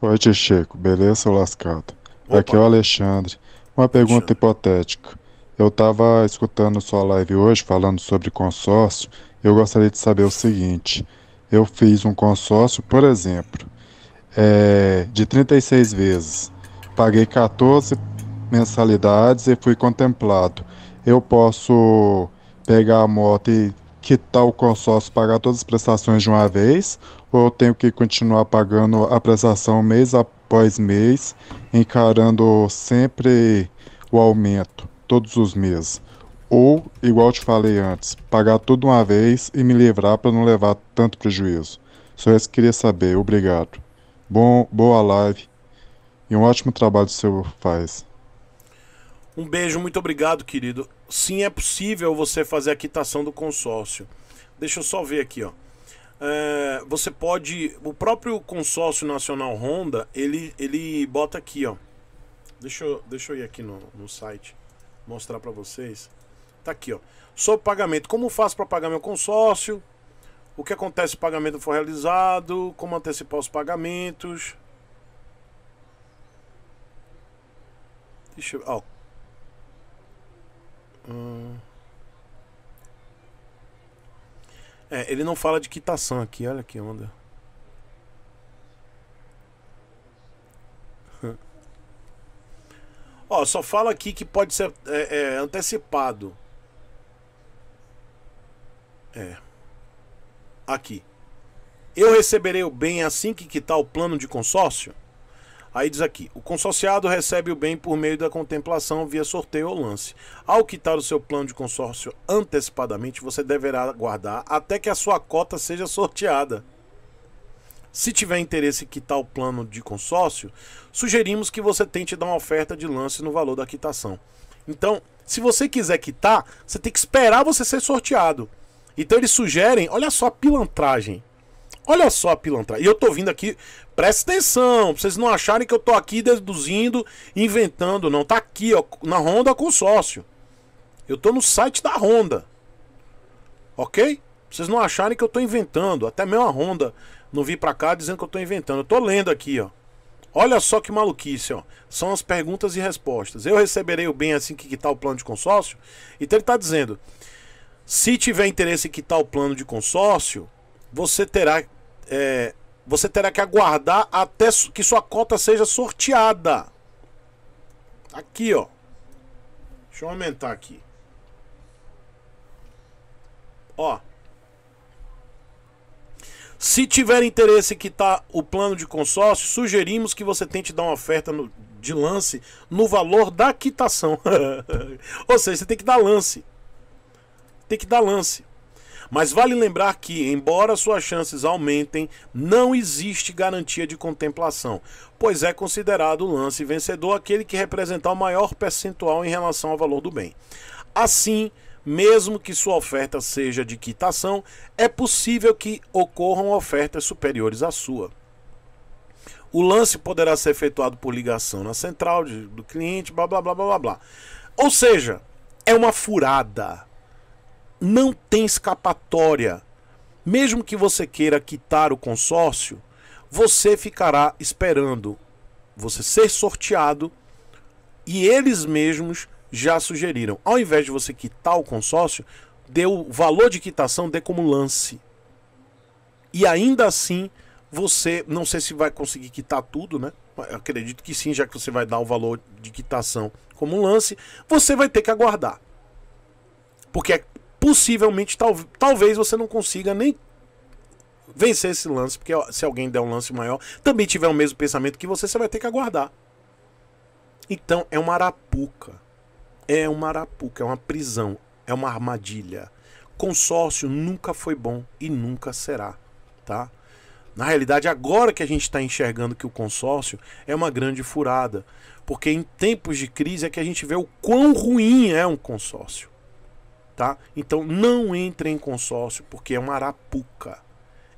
Oi, tio Chico, beleza, lascado? Opa. Aqui é o Alexandre. Uma pergunta Alexandre. hipotética. Eu estava escutando sua live hoje falando sobre consórcio. Eu gostaria de saber o seguinte: eu fiz um consórcio, por exemplo, é, de 36 vezes, paguei 14 mensalidades e fui contemplado. Eu posso pegar a moto e que tal consórcio pagar todas as prestações de uma vez, ou eu tenho que continuar pagando a prestação mês após mês, encarando sempre o aumento, todos os meses. Ou, igual te falei antes, pagar tudo uma vez e me livrar para não levar tanto prejuízo. Só isso que queria saber, obrigado. Bom, boa live e um ótimo trabalho que o senhor faz. Um beijo, muito obrigado, querido. Sim, é possível você fazer a quitação do consórcio. Deixa eu só ver aqui, ó. É, você pode. O próprio consórcio nacional Honda, ele, ele bota aqui, ó. Deixa eu, deixa eu ir aqui no, no site mostrar para vocês. Tá aqui, ó. Sobre pagamento. Como faço para pagar meu consórcio? O que acontece se o pagamento for realizado? Como antecipar os pagamentos? Deixa eu. Ó, Hum. É, ele não fala de quitação aqui, olha que onda. Ó, só fala aqui que pode ser é, é, antecipado. É. Aqui. Eu receberei o bem assim que quitar o plano de consórcio? Aí diz aqui: o consorciado recebe o bem por meio da contemplação via sorteio ou lance. Ao quitar o seu plano de consórcio antecipadamente, você deverá aguardar até que a sua cota seja sorteada. Se tiver interesse em quitar o plano de consórcio, sugerimos que você tente dar uma oferta de lance no valor da quitação. Então, se você quiser quitar, você tem que esperar você ser sorteado. Então eles sugerem, olha só a pilantragem. Olha só a pilantragem. E eu tô vindo aqui, presta atenção, pra vocês não acharem que eu tô aqui deduzindo, inventando, não. Tá aqui, ó, na Honda Consórcio. Eu tô no site da Honda. Ok? Pra vocês não acharem que eu tô inventando. Até mesmo a Honda não vi pra cá dizendo que eu tô inventando. Eu tô lendo aqui, ó. Olha só que maluquice, ó. São as perguntas e respostas. Eu receberei o bem assim que quitar o plano de consórcio? Então ele tá dizendo: se tiver interesse em quitar o plano de consórcio, você terá é, você terá que aguardar até que sua cota seja sorteada. Aqui, ó. Deixa eu aumentar aqui. Ó. Se tiver interesse em quitar tá o plano de consórcio, sugerimos que você tente dar uma oferta no, de lance no valor da quitação. Ou seja, você tem que dar lance. Tem que dar lance. Mas vale lembrar que, embora suas chances aumentem, não existe garantia de contemplação, pois é considerado o lance vencedor aquele que representar o maior percentual em relação ao valor do bem. Assim, mesmo que sua oferta seja de quitação, é possível que ocorram ofertas superiores à sua. O lance poderá ser efetuado por ligação na central de, do cliente, blá blá blá blá blá. Ou seja, é uma furada não tem escapatória. Mesmo que você queira quitar o consórcio, você ficará esperando você ser sorteado e eles mesmos já sugeriram. Ao invés de você quitar o consórcio, dê o valor de quitação dê como lance. E ainda assim, você não sei se vai conseguir quitar tudo, né? Eu acredito que sim, já que você vai dar o valor de quitação como lance, você vai ter que aguardar. Porque é possivelmente tal, talvez você não consiga nem vencer esse lance, porque se alguém der um lance maior, também tiver o mesmo pensamento que você, você vai ter que aguardar. Então é uma arapuca. É uma arapuca, é uma prisão, é uma armadilha. Consórcio nunca foi bom e nunca será, tá? Na realidade, agora que a gente está enxergando que o consórcio é uma grande furada, porque em tempos de crise é que a gente vê o quão ruim é um consórcio tá? Então não entre em consórcio, porque é uma arapuca.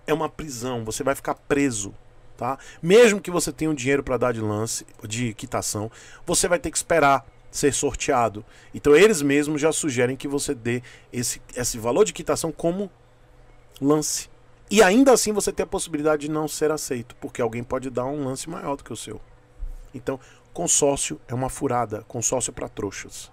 É uma prisão, você vai ficar preso, tá? Mesmo que você tenha um dinheiro para dar de lance, de quitação, você vai ter que esperar ser sorteado. Então eles mesmos já sugerem que você dê esse, esse valor de quitação como lance. E ainda assim você tem a possibilidade de não ser aceito, porque alguém pode dar um lance maior do que o seu. Então, consórcio é uma furada, consórcio para trouxas.